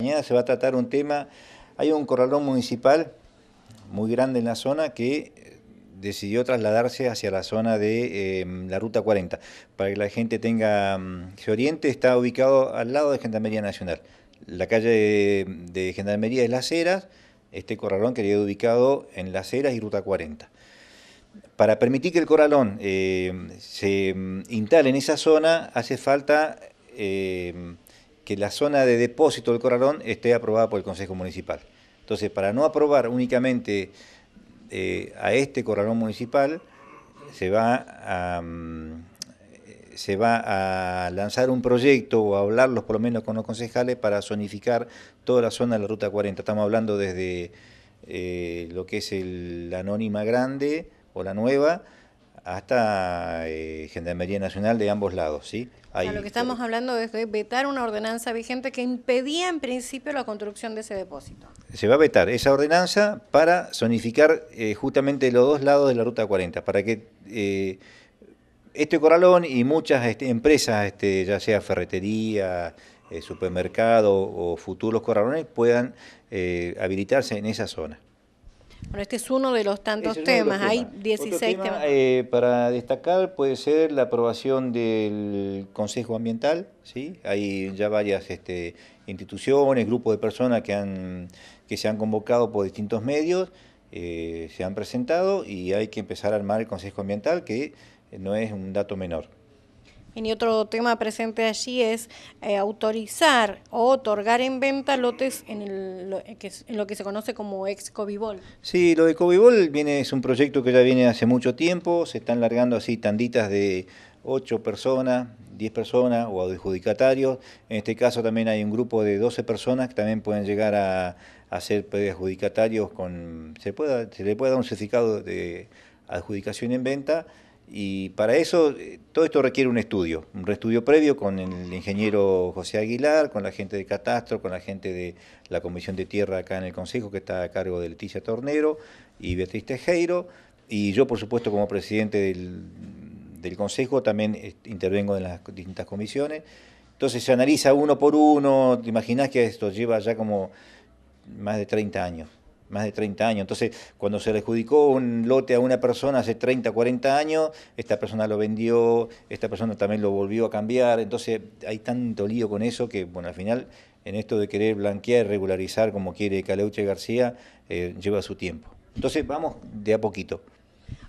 Mañana se va a tratar un tema, hay un corralón municipal muy grande en la zona que eh, decidió trasladarse hacia la zona de em, la Ruta 40. Para que la gente tenga, mm, se oriente, está ubicado al lado de Gendarmería Nacional. La calle de, Gendarmería es Las Heras, este corralón quería ubicado en Las Heras y Ruta 40. Para permitir que el corralón eh, se mm, instale en esa zona, hace falta... Em, que la zona de depósito del corralón esté aprobada por el Consejo Municipal. Entonces, para no aprobar únicamente eh, a este corralón municipal, se va a... Mm, se va a lanzar un proyecto o a hablarlos por lo menos con los concejales para zonificar toda la zona de la Ruta 40. Estamos hablando desde eh, lo que es la Anónima Grande o la Nueva, hasta eh, Gendarmería Nacional de ambos lados, ¿sí? lo que estamos hablando es de vetar una ordenanza vigente que impedía en principio la construcción de ese depósito. Se va a vetar esa ordenanza para zonificar eh, justamente los dos lados de la Ruta 40, para que eh, este corralón y muchas este, empresas, este, ya sea ferretería, supermercado o futuros corralones, puedan habilitarse en esa zona. Bueno, este es uno de los tantos este temas, hay 16 temas. Eh, para destacar puede ser la aprobación del Consejo Ambiental, ¿sí? hay ya varias este, instituciones, grupos de personas que, han, que se han convocado por distintos medios, eh, se han presentado y hay que empezar a armar el Consejo Ambiental, que no es un dato menor. Y otro tema presente allí es eh, autorizar o otorgar en venta lotes en, eh, lo, que, se conoce como ex Covibol. Sí, lo de Covibol viene, es un proyecto que ya viene hace mucho tiempo, se están largando así tanditas de 8 personas, 10 personas o adjudicatarios. En este caso también hay un grupo de 12 personas que también pueden llegar a, ser adjudicatarios con... Se, se le puede dar un certificado de adjudicación en venta y para eso, eh, todo esto requiere un estudio, un estudio previo con el ingeniero José Aguilar, con la gente de Catastro, con la gente de la Comisión de Tierra acá en el Consejo, que está a cargo de Leticia Tornero y Beatriz Tejero, y yo, por supuesto, como presidente del, del Consejo, también eh, intervengo en las distintas comisiones. Entonces se analiza uno por uno, te imaginas que esto lleva ya como más de 30 años más de 30 años. Entonces, cuando se le adjudicó un lote a una persona hace 30, 40 años, esta persona lo vendió, esta persona también lo volvió a cambiar. Entonces, hay tanto lío con eso que, bueno, al final, en esto de querer blanquear y regularizar como quiere Caleuche García, eh, lleva su tiempo. Entonces, vamos de a poquito.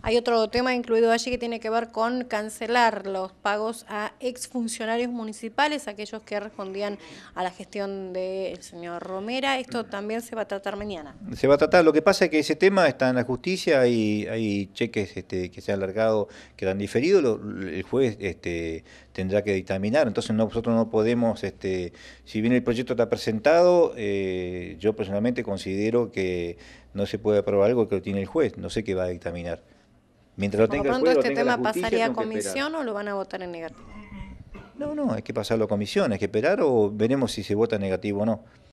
Hay otro tema incluido allí que tiene que ver con cancelar los pagos a exfuncionarios municipales, aquellos que respondían a la gestión del señor Romera. Esto también se va a tratar mañana. Se va a tratar. Lo que pasa es que ese tema está en la justicia hay cheques este, que se han alargado, que han diferido. el juez este, tendrá que dictaminar. Entonces nosotros no podemos, este, si bien el proyecto está presentado, eh, yo personalmente considero que no se puede aprobar algo que lo tiene el juez. No sé qué va a dictaminar. Mientras lo pronto, este tema pasaría a comisión o lo van a votar en negativo. No, no, hay que pasarlo a comisión, hay que esperar o veremos si se vota en negativo o no.